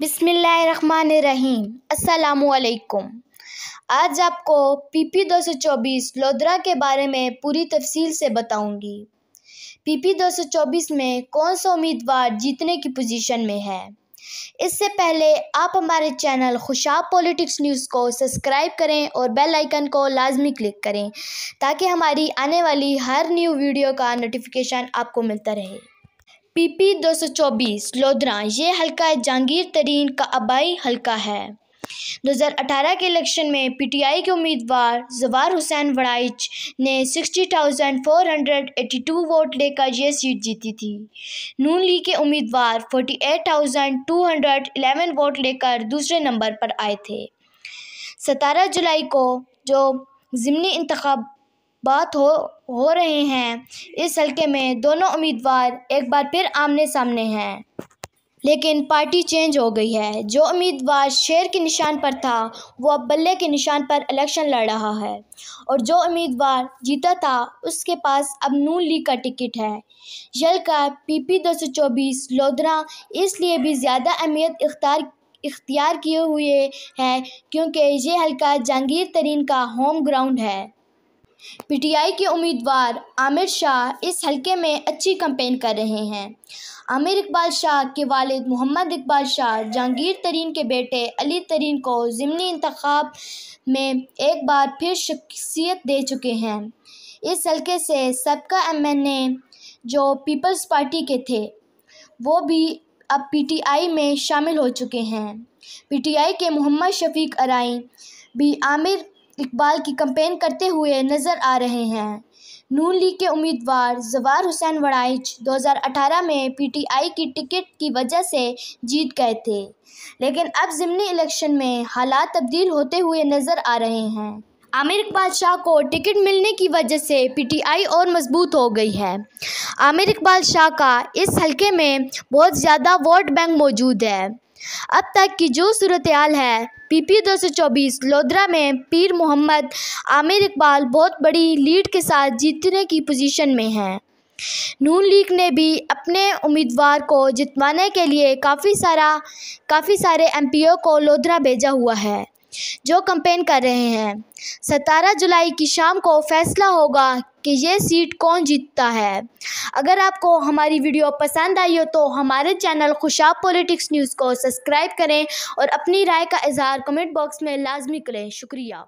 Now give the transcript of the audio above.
बिसमीम असलकुम आज आपको पीपी 224 लोधरा के बारे में पूरी तफसील से बताऊंगी पीपी 224 में कौन सा उम्मीदवार जीतने की पोजीशन में है इससे पहले आप हमारे चैनल खुशाब पॉलिटिक्स न्यूज़ को सब्सक्राइब करें और बेल आइकन को लाजमी क्लिक करें ताकि हमारी आने वाली हर न्यू वीडियो का नोटिफिकेशन आपको मिलता रहे पी पी दो सौ चौबीस लोधरा ये हल्का जहांगीर तरीन का आबाई हलका है 2018 के इलेक्शन में पीटीआई के उम्मीदवार जवार हुसैन वड़ाइच ने 60,482 वोट लेकर यह सीट जीती थी नून लीग के उम्मीदवार 48,211 वोट लेकर दूसरे नंबर पर आए थे 17 जुलाई को जो ज़मनी इंतखब बात हो हो रहे हैं इस हलके में दोनों उम्मीदवार एक बार फिर आमने सामने हैं लेकिन पार्टी चेंज हो गई है जो उम्मीदवार शेर के निशान पर था वो अब बल्ले के निशान पर इलेक्शन लड़ रहा है और जो उम्मीदवार जीता था उसके पास अब नू लीग का टिकट है यल का सौ चौबीस लोधरा इसलिए भी ज़्यादा अहमियत इख्तार इख्तियार किए हुए है क्योंकि ये हल्का जहांगीर तरीन का होम ग्राउंड है पीटीआई के उम्मीदवार आमिर शाह इस हलके में अच्छी कंपेन कर रहे हैं आमिर इकबाल शाह के वालिद मोहम्मद इकबाल शाह जहांगीर तरीन के बेटे अली तरीन को ज़मनी इंतखब में एक बार फिर शख्सियत दे चुके हैं इस हलके से सबका एम एन ए जो पीपल्स पार्टी के थे वो भी अब पीटीआई में शामिल हो चुके हैं पीटीआई के मोहम्मद शफीक अरई भी आमिर इकबाल की कंपेन करते हुए नजर आ रहे हैं नून लीग के उम्मीदवार जवार हुसैन वड़ाइच 2018 में पीटीआई की टिकट की वजह से जीत गए थे लेकिन अब ज़मनी इलेक्शन में हालात तब्दील होते हुए नज़र आ रहे हैं आमिर इकबाल शाह को टिकट मिलने की वजह से पीटीआई और मजबूत हो गई है आमिर इकबाल शाह का इस हलके में बहुत ज़्यादा वोट बैंक मौजूद है अब तक की जो सूरत हाल है पीपी 224 लोधरा में पीर मोहम्मद आमिर इकबाल बहुत बड़ी लीड के साथ जीतने की पोजीशन में हैं नून लीग ने भी अपने उम्मीदवार को जितवाने के लिए काफ़ी सारा काफ़ी सारे एमपीओ को लोधरा भेजा हुआ है जो कंपेन कर रहे हैं सतारह जुलाई की शाम को फैसला होगा कि ये सीट कौन जीतता है अगर आपको हमारी वीडियो पसंद आई हो तो हमारे चैनल खुशाब पॉलिटिक्स न्यूज़ को सब्सक्राइब करें और अपनी राय का इजहार कमेंट बॉक्स में लाजमी करें शुक्रिया